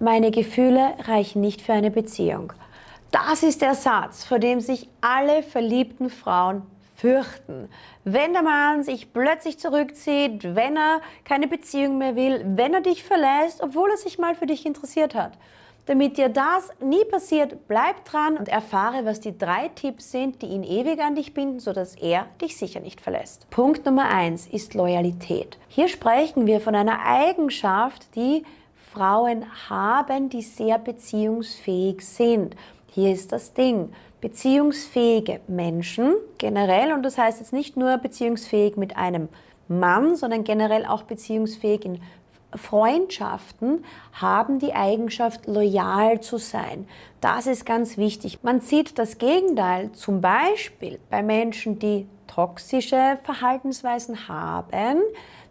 meine Gefühle reichen nicht für eine Beziehung. Das ist der Satz, vor dem sich alle verliebten Frauen fürchten. Wenn der Mann sich plötzlich zurückzieht, wenn er keine Beziehung mehr will, wenn er dich verlässt, obwohl er sich mal für dich interessiert hat. Damit dir das nie passiert, bleib dran und erfahre, was die drei Tipps sind, die ihn ewig an dich binden, sodass er dich sicher nicht verlässt. Punkt Nummer eins ist Loyalität. Hier sprechen wir von einer Eigenschaft, die Frauen haben, die sehr beziehungsfähig sind. Hier ist das Ding. Beziehungsfähige Menschen generell, und das heißt jetzt nicht nur beziehungsfähig mit einem Mann, sondern generell auch beziehungsfähig in Freundschaften haben die Eigenschaft, loyal zu sein. Das ist ganz wichtig. Man sieht das Gegenteil zum Beispiel bei Menschen, die toxische Verhaltensweisen haben,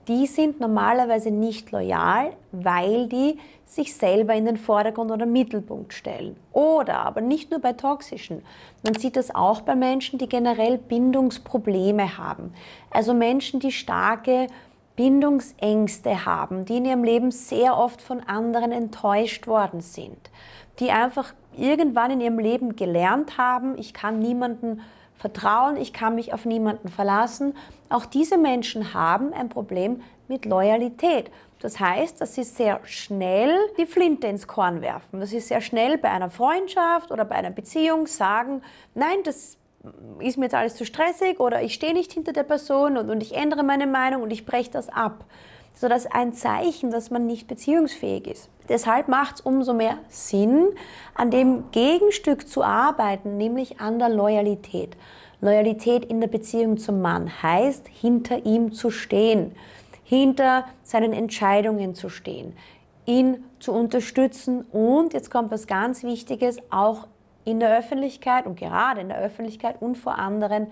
die sind normalerweise nicht loyal, weil die sich selber in den Vordergrund oder Mittelpunkt stellen. Oder aber nicht nur bei toxischen. Man sieht das auch bei Menschen, die generell Bindungsprobleme haben. Also Menschen, die starke Bindungsängste haben, die in ihrem Leben sehr oft von anderen enttäuscht worden sind, die einfach irgendwann in ihrem Leben gelernt haben, ich kann niemanden vertrauen, ich kann mich auf niemanden verlassen. Auch diese Menschen haben ein Problem mit Loyalität. Das heißt, dass sie sehr schnell die Flinte ins Korn werfen. Dass sie sehr schnell bei einer Freundschaft oder bei einer Beziehung sagen, nein, das ist mir jetzt alles zu stressig oder ich stehe nicht hinter der Person und, und ich ändere meine Meinung und ich breche das ab. So dass ein Zeichen, dass man nicht beziehungsfähig ist. Deshalb macht es umso mehr Sinn, an dem Gegenstück zu arbeiten, nämlich an der Loyalität. Loyalität in der Beziehung zum Mann heißt, hinter ihm zu stehen, hinter seinen Entscheidungen zu stehen, ihn zu unterstützen und, jetzt kommt was ganz Wichtiges, auch in der Öffentlichkeit und gerade in der Öffentlichkeit und vor anderen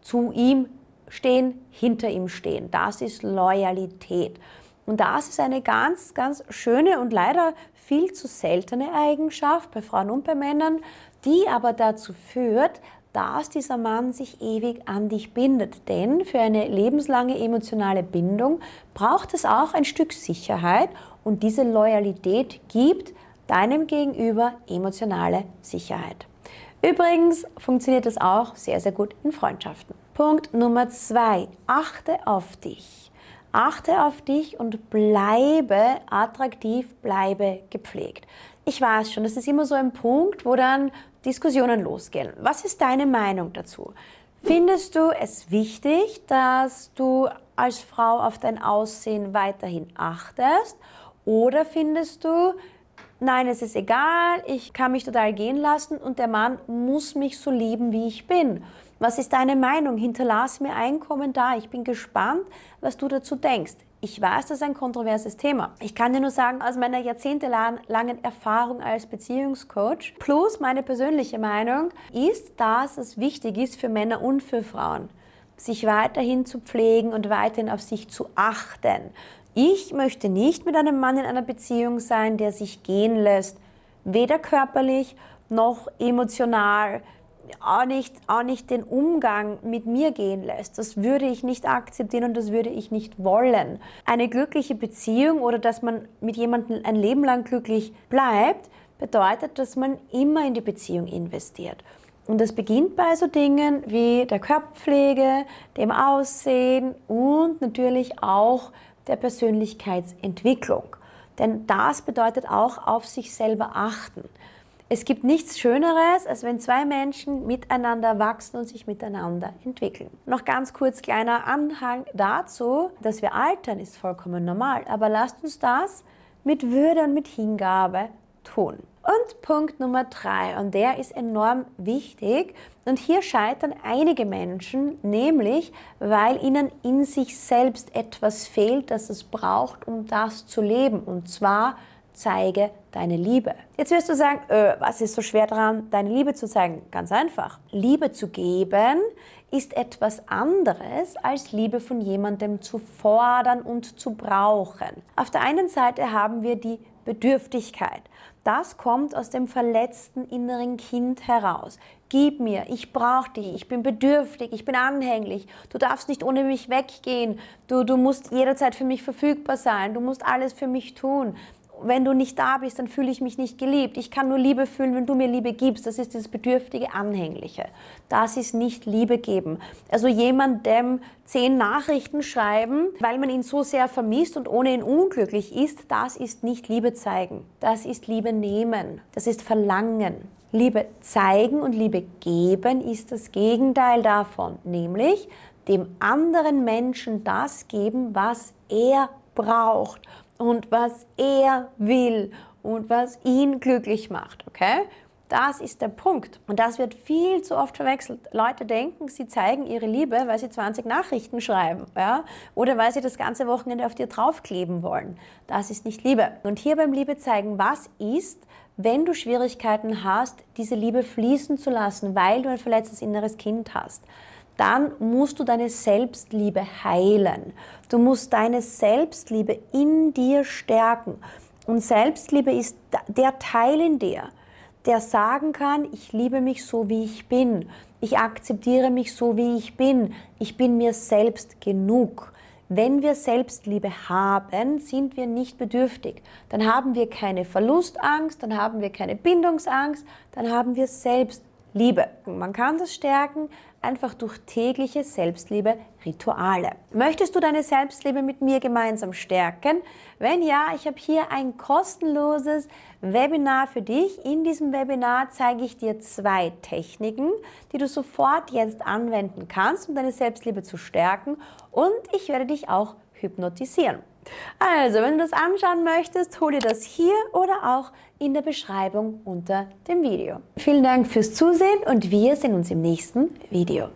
zu ihm stehen, hinter ihm stehen. Das ist Loyalität. Und das ist eine ganz, ganz schöne und leider viel zu seltene Eigenschaft bei Frauen und bei Männern, die aber dazu führt, dass dieser Mann sich ewig an dich bindet. Denn für eine lebenslange emotionale Bindung braucht es auch ein Stück Sicherheit und diese Loyalität gibt deinem Gegenüber emotionale Sicherheit. Übrigens funktioniert das auch sehr, sehr gut in Freundschaften. Punkt Nummer zwei. Achte auf dich. Achte auf dich und bleibe attraktiv, bleibe gepflegt. Ich weiß schon, das ist immer so ein Punkt, wo dann Diskussionen losgehen. Was ist deine Meinung dazu? Findest du es wichtig, dass du als Frau auf dein Aussehen weiterhin achtest? Oder findest du, nein, es ist egal, ich kann mich total gehen lassen und der Mann muss mich so lieben, wie ich bin. Was ist deine Meinung? Hinterlass mir einen Kommentar. Ich bin gespannt, was du dazu denkst. Ich weiß, das ist ein kontroverses Thema. Ich kann dir nur sagen, aus meiner jahrzehntelangen Erfahrung als Beziehungscoach plus meine persönliche Meinung ist, dass es wichtig ist für Männer und für Frauen, sich weiterhin zu pflegen und weiterhin auf sich zu achten. Ich möchte nicht mit einem Mann in einer Beziehung sein, der sich gehen lässt, weder körperlich noch emotional, auch nicht, auch nicht den Umgang mit mir gehen lässt. Das würde ich nicht akzeptieren und das würde ich nicht wollen. Eine glückliche Beziehung oder dass man mit jemandem ein Leben lang glücklich bleibt, bedeutet, dass man immer in die Beziehung investiert. Und das beginnt bei so Dingen wie der Körperpflege, dem Aussehen und natürlich auch der Persönlichkeitsentwicklung. Denn das bedeutet auch auf sich selber achten. Es gibt nichts Schöneres, als wenn zwei Menschen miteinander wachsen und sich miteinander entwickeln. Noch ganz kurz kleiner Anhang dazu, dass wir altern ist vollkommen normal, aber lasst uns das mit Würde und mit Hingabe tun. Und Punkt Nummer drei, und der ist enorm wichtig, und hier scheitern einige Menschen, nämlich weil ihnen in sich selbst etwas fehlt, das es braucht, um das zu leben, und zwar zeige deine Liebe. Jetzt wirst du sagen, öh, was ist so schwer daran, deine Liebe zu zeigen? Ganz einfach. Liebe zu geben ist etwas anderes, als Liebe von jemandem zu fordern und zu brauchen. Auf der einen Seite haben wir die Bedürftigkeit. Das kommt aus dem verletzten inneren Kind heraus. Gib mir, ich brauche dich, ich bin bedürftig, ich bin anhänglich, du darfst nicht ohne mich weggehen, du, du musst jederzeit für mich verfügbar sein, du musst alles für mich tun, wenn du nicht da bist, dann fühle ich mich nicht geliebt. Ich kann nur Liebe fühlen, wenn du mir Liebe gibst. Das ist das bedürftige Anhängliche. Das ist nicht Liebe geben. Also jemandem zehn Nachrichten schreiben, weil man ihn so sehr vermisst und ohne ihn unglücklich ist, das ist nicht Liebe zeigen. Das ist Liebe nehmen. Das ist Verlangen. Liebe zeigen und Liebe geben ist das Gegenteil davon, nämlich dem anderen Menschen das geben, was er braucht und was er will und was ihn glücklich macht, okay? Das ist der Punkt. Und das wird viel zu oft verwechselt. Leute denken, sie zeigen ihre Liebe, weil sie 20 Nachrichten schreiben ja? oder weil sie das ganze Wochenende auf dir draufkleben wollen. Das ist nicht Liebe. Und hier beim Liebe zeigen, was ist, wenn du Schwierigkeiten hast, diese Liebe fließen zu lassen, weil du ein verletztes inneres Kind hast dann musst du deine Selbstliebe heilen. Du musst deine Selbstliebe in dir stärken. Und Selbstliebe ist der Teil in dir, der sagen kann, ich liebe mich so, wie ich bin. Ich akzeptiere mich so, wie ich bin. Ich bin mir selbst genug. Wenn wir Selbstliebe haben, sind wir nicht bedürftig. Dann haben wir keine Verlustangst, dann haben wir keine Bindungsangst, dann haben wir selbst Liebe. Man kann das stärken einfach durch tägliche Selbstliebe-Rituale. Möchtest du deine Selbstliebe mit mir gemeinsam stärken? Wenn ja, ich habe hier ein kostenloses Webinar für dich. In diesem Webinar zeige ich dir zwei Techniken, die du sofort jetzt anwenden kannst, um deine Selbstliebe zu stärken. Und ich werde dich auch hypnotisieren. Also, wenn du das anschauen möchtest, hol dir das hier oder auch in der Beschreibung unter dem Video. Vielen Dank fürs Zusehen und wir sehen uns im nächsten Video.